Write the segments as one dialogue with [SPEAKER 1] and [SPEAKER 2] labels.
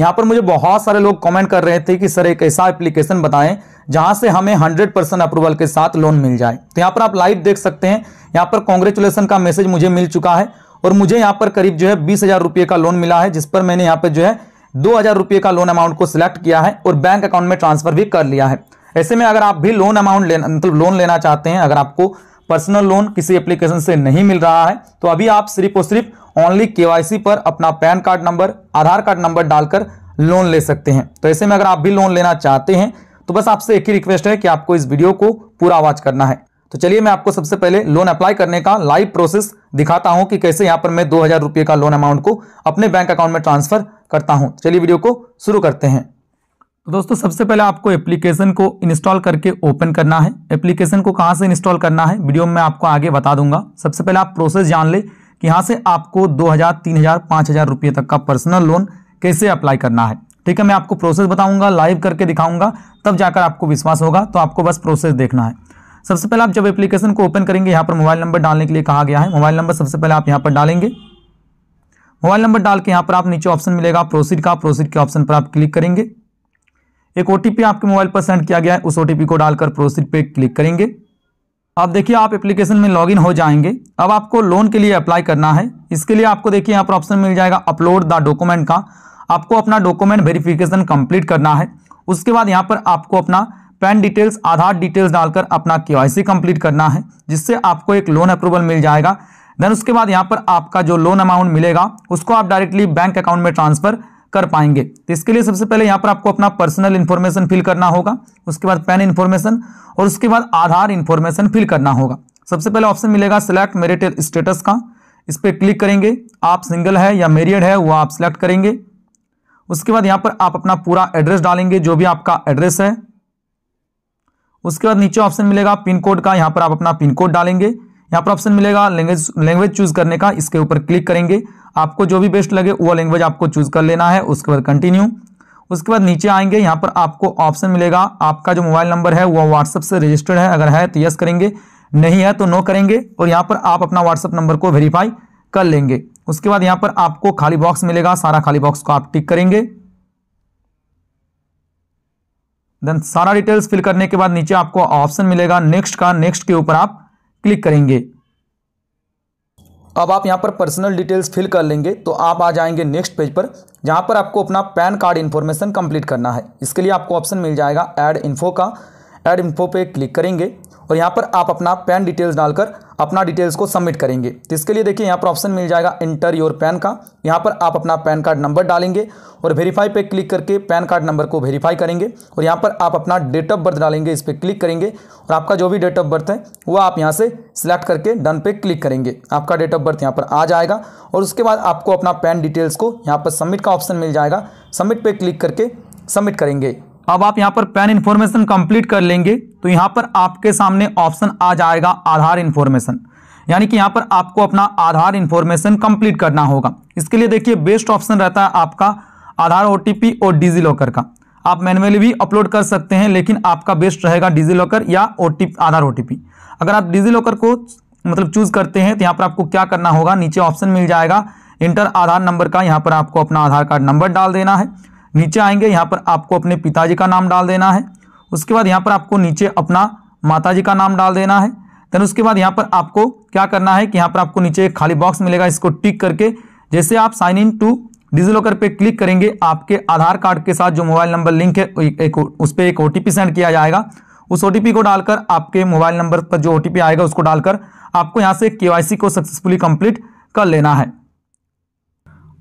[SPEAKER 1] यहाँ पर मुझे बहुत सारे लोग कमेंट कर रहे थे कि सर एक ऐसा एप्लीकेशन बताएं जहां से हमें 100 परसेंट अप्रूवल के साथ लोन मिल जाए तो यहाँ पर आप लाइव देख सकते हैं यहाँ पर कॉन्ग्रेचुलेसन का मैसेज मुझे मिल चुका है और मुझे यहाँ पर करीब जो है बीस हज़ार का लोन मिला है जिस पर मैंने यहाँ पर जो है दो हज़ार का लोन अमाउंट को सिलेक्ट किया है और बैंक अकाउंट में ट्रांसफर भी कर लिया है ऐसे में अगर आप भी लोन अमाउंट लेना मतलब लोन लेना चाहते हैं अगर आपको पर्सनल लोन किसी एप्लीकेशन से नहीं मिल रहा है तो अभी आप सिर्फ और सिर्फ ओनली केवाईसी पर अपना PAN card number Aadhaar card number डालकर लोन ले सकते हैं तो ऐसे में अगर आप भी लोन लेना चाहते हैं तो बस आपसे एक ही रिक्वेस्ट है कि आपको इस वीडियो को पूरा वॉच करना है तो चलिए मैं आपको सबसे पहले लोन अप्लाई करने का लाइव प्रोसेस दिखाता हूं कि कैसे यहां पर मैं दो हजार रुपये का लोन अमाउंट को अपने बैंक अकाउंट में ट्रांसफर करता हूं चलिए वीडियो को शुरू करते हैं तो दोस्तों सबसे पहले आपको एप्लीकेशन को इंस्टॉल करके ओपन करना है एप्लीकेशन को कहाँ से इंस्टॉल करना है वीडियो में आपको आगे बता दूंगा सबसे पहले आप प्रोसेस जान ले कि यहाँ से आपको दो हज़ार तीन हज़ार पाँच हज़ार रुपये तक का पर्सनल लोन कैसे अप्लाई करना है ठीक है मैं आपको प्रोसेस बताऊंगा लाइव करके दिखाऊंगा तब जाकर आपको विश्वास होगा तो आपको बस प्रोसेस देखना है सबसे पहले आप जब एप्लीकेशन को ओपन करेंगे यहाँ पर मोबाइल नंबर डालने के लिए कहा गया है मोबाइल नंबर सबसे पहले आप यहाँ पर डालेंगे मोबाइल नंबर डाल के यहाँ पर आप नीचे ऑप्शन मिलेगा प्रोसीड का प्रोसीड के ऑप्शन पर आप क्लिक करेंगे एक ओ आपके मोबाइल पर सेंड किया गया है उस ओ को डालकर प्रोसीड पर क्लिक करेंगे अब देखिए आप एप्लीकेशन में लॉगिन हो जाएंगे अब आपको लोन के लिए अप्लाई करना है इसके लिए आपको देखिए यहाँ पर ऑप्शन मिल जाएगा अपलोड द डॉक्यूमेंट का आपको अपना डॉक्यूमेंट वेरिफिकेशन कंप्लीट करना है उसके बाद यहाँ पर आपको अपना पैन डिटेल्स आधार डिटेल्स डालकर अपना के कंप्लीट करना है जिससे आपको एक लोन अप्रूवल मिल जाएगा देन उसके बाद यहाँ पर आपका जो लोन अमाउंट मिलेगा उसको आप डायरेक्टली बैंक अकाउंट में ट्रांसफ़र कर पाएंगे तो इसके लिए सबसे पहले यहाँ पर आपको अपना पर्सनल इन्फॉर्मेशन फिल करना होगा उसके बाद पैन इन्फॉर्मेशन और उसके बाद आधार इन्फॉर्मेशन फिल करना होगा सबसे पहले ऑप्शन मिलेगा सिलेक्ट मेरिटल स्टेटस का इस पर क्लिक करेंगे आप सिंगल है या मेरियड है वो आप सिलेक्ट करेंगे उसके बाद यहाँ पर आप अपना पूरा एड्रेस डालेंगे जो भी आपका एड्रेस है उसके बाद नीचे ऑप्शन मिलेगा पिन कोड का यहाँ पर आप अपना पिन कोड डालेंगे यहाँ पर ऑप्शन मिलेगा लैंग्वेज लैंग्वेज चूज करने का इसके ऊपर क्लिक करेंगे आपको जो भी बेस्ट लगे वो लैंग्वेज आपको चूज कर लेना है उसके बाद कंटिन्यू उसके बाद नीचे आएंगे यहाँ पर आपको ऑप्शन मिलेगा आपका जो मोबाइल नंबर है वो व्हाट्सअप से रजिस्टर्ड है अगर है तो यस करेंगे नहीं है तो नो करेंगे और यहाँ पर आप अपना व्हाट्सअप नंबर को वेरीफाई कर लेंगे उसके बाद यहाँ पर आपको खाली बॉक्स मिलेगा सारा खाली बॉक्स को आप टिक करेंगे देन सारा डिटेल्स फिल करने के बाद नीचे आपको ऑप्शन मिलेगा नेक्स्ट का नेक्स्ट के ऊपर आप क्लिक करेंगे अब आप यहाँ पर पर्सनल डिटेल्स फिल कर लेंगे तो आप आ जाएंगे नेक्स्ट पेज पर जहाँ पर आपको अपना पैन कार्ड इन्फॉर्मेशन कंप्लीट करना है इसके लिए आपको ऑप्शन मिल जाएगा ऐड इन्फो का ऐड इन्फो पे क्लिक करेंगे और यहाँ पर आप अपना पैन डिटेल्स डालकर अपना डिटेल्स को सबमिट करेंगे तो इसके लिए देखिए यहाँ पर ऑप्शन मिल जाएगा इंटर योर पैन का यहाँ पर आप अपना पैन कार्ड नंबर डालेंगे और वेरीफाई पे क्लिक करके पैन कार्ड नंबर को वेरीफाई करेंगे और यहाँ पर आप अपना डेट ऑफ बर्थ डालेंगे इस पर क्लिक करेंगे और आपका जो भी डेट ऑफ बर्थ है वो आप यहाँ से सिलेक्ट करके डन पे क्लिक करेंगे आपका डेट ऑफ बर्थ यहाँ पर आ जाएगा और उसके बाद आपको अपना पैन डिटेल्स को यहाँ पर सबमिट का ऑप्शन मिल जाएगा सबमिट पर क्लिक करके सबमिट करेंगे अब आप यहाँ पर पैन इन्फॉर्मेशन कंप्लीट कर लेंगे तो यहाँ पर आपके सामने ऑप्शन आ जाएगा आधार इन्फॉर्मेशन यानी कि यहाँ पर आपको अपना आधार इन्फॉर्मेशन कंप्लीट करना होगा इसके लिए देखिए बेस्ट ऑप्शन रहता है आपका आधार ओ और डिजी लॉकर का आप मैनुअली भी अपलोड कर सकते हैं लेकिन आपका बेस्ट रहेगा डिजी लॉकर या ओ आधार ओ अगर आप डिजी लॉकर को मतलब चूज करते हैं तो यहाँ पर आपको क्या करना होगा नीचे ऑप्शन मिल जाएगा इंटर आधार नंबर का यहाँ पर आपको अपना आधार कार्ड नंबर डाल देना है नीचे आएंगे यहाँ पर आपको अपने पिताजी का नाम डाल देना है उसके बाद यहाँ पर आपको नीचे अपना माताजी का नाम डाल देना है देन उसके बाद यहाँ पर आपको क्या करना है कि यहाँ पर आपको नीचे एक खाली बॉक्स मिलेगा इसको टिक करके जैसे आप साइन इन टू लॉकर पे क्लिक करेंगे आपके आधार कार्ड के साथ जो मोबाइल नंबर लिंक है एक उस पर एक ओ सेंड किया जाएगा उस ओ को डालकर आपके मोबाइल नंबर पर जो ओ आएगा उसको डालकर आपको यहाँ से के को सक्सेसफुली कंप्लीट कर लेना है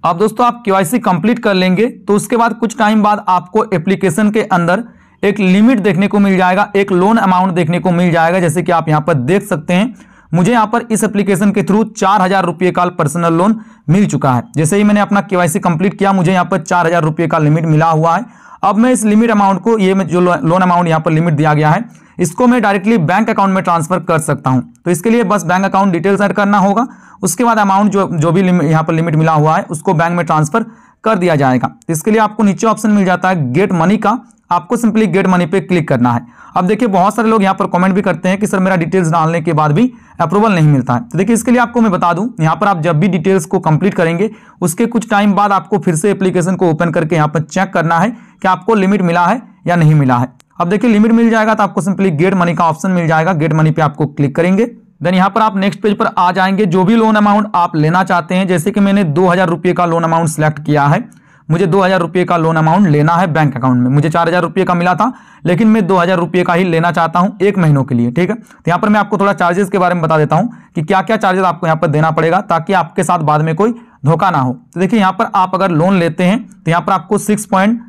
[SPEAKER 1] अब दोस्तों आप केवाईसी कंप्लीट कर लेंगे तो उसके बाद कुछ टाइम बाद आपको एप्लीकेशन के अंदर एक लिमिट देखने को मिल जाएगा एक लोन अमाउंट देखने को मिल जाएगा जैसे कि आप यहाँ पर देख सकते हैं मुझे यहाँ पर इस एप्लीकेशन के थ्रू चार हज़ार रुपये का पर्सनल लोन मिल चुका है जैसे ही मैंने अपना केवाईसी कंप्लीट किया मुझे यहाँ पर चार हज़ार रुपये का लिमिट मिला हुआ है अब मैं इस लिमिट अमाउंट को ये जो लोन अमाउंट यहाँ पर लिमिट दिया गया है इसको मैं डायरेक्टली बैंक अकाउंट में ट्रांसफर कर सकता हूं तो इसके लिए बस बैंक अकाउंट डिटेल्स एड करना होगा उसके बाद अमाउंट जो जो भी यहाँ पर लिमिट मिला हुआ है उसको बैंक में ट्रांसफर कर दिया जाएगा तो इसके लिए आपको नीचे ऑप्शन मिल जाता है गेट मनी का आपको सिंपली गेट मनी पे क्लिक करना है अब देखिए बहुत सारे लोग यहाँ पर कमेंट भी करते हैं कि सर मेरा डिटेल्स डालने के बाद भी अप्रूवल नहीं मिलता है तो देखिए इसके लिए आपको मैं बता दूं यहाँ पर आप जब भी डिटेल्स को कंप्लीट करेंगे उसके कुछ टाइम बाद आपको फिर से एप्लीकेशन को ओपन करके यहाँ पर चेक करना है कि आपको लिमिट मिला है या नहीं मिला है अब देखिए लिमिट मिल जाएगा तो आपको सिंपली गेट मनी का ऑप्शन मिल जाएगा गेट मनी पे आपको क्लिक करेंगे देन यहाँ पर आप नेक्स्ट पेज पर आ जाएंगे जो भी लोन अमाउंट आप लेना चाहते हैं जैसे कि मैंने दो हजार रुपये का लोन अमाउंट सेलेक्ट किया है मुझे दो हजार रुपये का लोन अमाउंट लेना है बैंक अकाउंट में मुझे चार हजार रुपये का मिला था लेकिन मैं दो हजार रुपये का ही लेना चाहता हूँ एक महीनों के लिए ठीक है तो यहाँ पर मैं आपको थोड़ा चार्जेस के बारे में बता देता हूँ कि क्या क्या चार्जेस आपको यहाँ पर देना पड़ेगा ताकि आपके साथ बाद में कोई धोखा ना हो तो देखिए यहाँ पर आप अगर लोन लेते हैं तो यहाँ पर आपको six point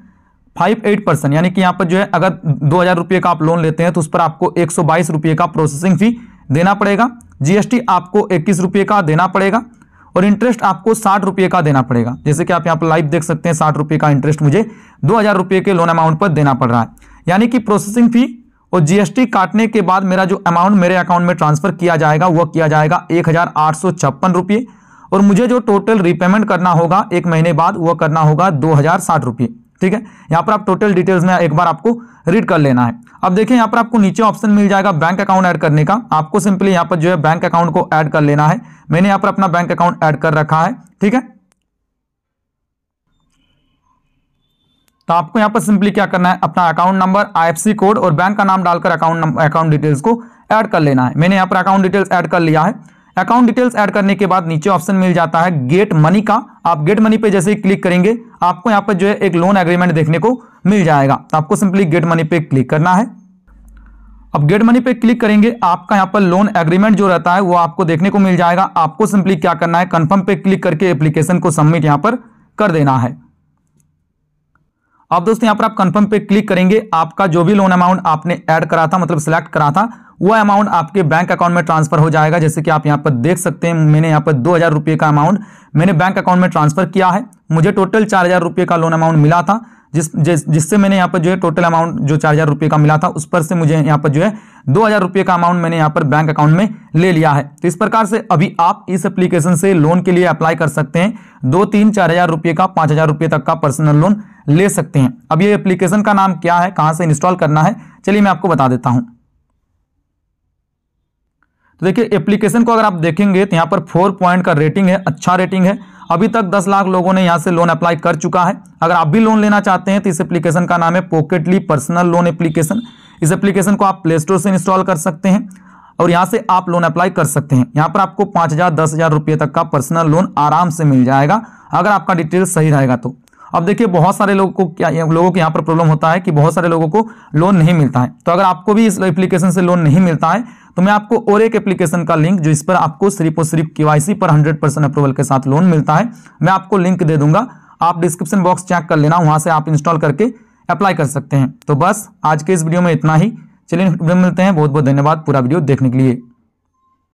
[SPEAKER 1] five eight percent यानी कि यहाँ पर जो है अगर दो हज़ार रुपये का आप लोन लेते हैं तो उस पर आपको एक सौ बाईस रुपये का प्रोसेसिंग फ़ी देना पड़ेगा जीएसटी आपको इक्कीस रुपये का देना पड़ेगा और इंटरेस्ट आपको साठ रुपये का देना पड़ेगा जैसे कि आप यहाँ पर लाइव देख सकते हैं साठ रुपये का इंटरेस्ट मुझे दो हज़ार रुपये के लोन अमाउंट पर देना पड़ रहा है यानी कि प्रोसेसिंग फ़ी और जीएसटी काटने के बाद मेरा जो अमाउंट मेरे अकाउंट में ट्रांसफ़र किया जाएगा वह किया जाएगा एक हज़ार आठ सौ छप्पन रुपये और मुझे जो टोटल रिपेमेंट करना होगा एक महीने बाद वह करना होगा दो हज़ार साठ रुपये ठीक है यहाँ पर आप टोटल डिटेल्स में एक बार आपको रीड कर लेना है अब देखिए यहाँ पर आपको नीचे ऑप्शन मिल जाएगा बैंक अकाउंट ऐड करने का आपको सिंपली यहाँ पर जो है बैंक अकाउंट को ऐड कर लेना है मैंने यहाँ पर अपना बैंक अकाउंट ऐड कर रखा है ठीक है तो आपको यहाँ पर सिंपली क्या करना है अपना अकाउंट नंबर आई कोड और बैंक का नाम डालकर अकाउंट अकाउंट डिटेल्स को ऐड कर लेना है मैंने यहाँ पर अकाउंट डिटेल्स ऐड कर लिया है अकाउंट डिटेल्स ऐड करने के बाद नीचे ऑप्शन मिल जाता है गेट मनी का आप गेट मनी पे जैसे ही क्लिक करेंगे आपको यहाँ पर जो है एक लोन एग्रीमेंट देखने को मिल जाएगा तो आपको सिंपली गेट मनी पे क्लिक करना है अब गेट मनी पे क्लिक करेंगे आपका यहाँ पर लोन एग्रीमेंट जो रहता है वो आपको देखने को मिल जाएगा आपको सिंपली क्या करना है कन्फर्म पे क्लिक करके एप्लीकेशन को सबमिट यहाँ पर कर देना है अब दोस्तों यहां पर आप कन्फर्म पे क्लिक करेंगे आपका जो भी लोन अमाउंट आपने ऐड करा था मतलब सिलेक्ट करा था वह अमाउंट आपके बैंक अकाउंट में ट्रांसफर हो जाएगा जैसे कि आप यहाँ पर देख सकते हैं मैंने यहाँ पर दो हज़ार रुपये का अमाउंट मैंने बैंक अकाउंट में ट्रांसफर किया है मुझे टोटल चार हज़ार रुपये का लोन अमाउंट मिला था जिस जिस जिससे मैंने यहाँ पर जो है टोटल अमाउंट जो चार हज़ार रुपये का मिला था उस पर से मुझे यहाँ पर जो है दो हज़ार रुपये का अमाउंट मैंने यहाँ पर बैंक अकाउंट में ले लिया है तो इस प्रकार से अभी आप इस एप्लीकेशन से लोन के लिए अप्लाई कर सकते हैं दो तीन चार हज़ार रुपये का पाँच हज़ार रुपये तक का पर्सनल लोन ले सकते हैं अब ये एप्लीकेशन का नाम क्या है कहाँ से इंस्टॉल करना है चलिए मैं आपको बता देता हूँ तो देखिए एप्लीकेशन को अगर आप देखेंगे तो यहाँ पर फोर पॉइंट का रेटिंग है अच्छा रेटिंग है अभी तक 10 लाख लोगों ने यहाँ से लोन अप्लाई कर चुका है अगर आप भी लोन लेना चाहते हैं तो इस एप्लीकेशन का नाम है पॉकेटली पर्सनल लोन एप्लीकेशन इस एप्लीकेशन को आप प्ले स्टोर से इंस्टॉल कर सकते हैं और यहाँ से आप लोन अप्लाई कर सकते हैं यहाँ पर आपको पाँच हज़ार दस हज़ार रुपये तक का पर्सनल लोन आराम से मिल जाएगा अगर आपका डिटेल सही रहेगा तो अब देखिए बहुत सारे लोगों को क्या लोगों के यहाँ पर प्रॉब्लम होता है कि बहुत सारे लोगों को लोन नहीं मिलता है तो अगर आपको भी इस एप्लीकेशन से लोन नहीं मिलता है तो मैं आपको और एक एप्लीकेशन का लिंक जो इस पर आपको सिर्फ और सिर्फ के पर हंड्रेड अप्रूवल के साथ लोन मिलता है मैं आपको लिंक दे दूंगा आप डिस्क्रिप्शन बॉक्स चेक कर लेना वहाँ से आप इंस्टॉल करके अप्लाई कर सकते हैं तो बस आज के इस वीडियो में इतना ही चलिए मिलते हैं बहुत बहुत धन्यवाद पूरा वीडियो देखने के लिए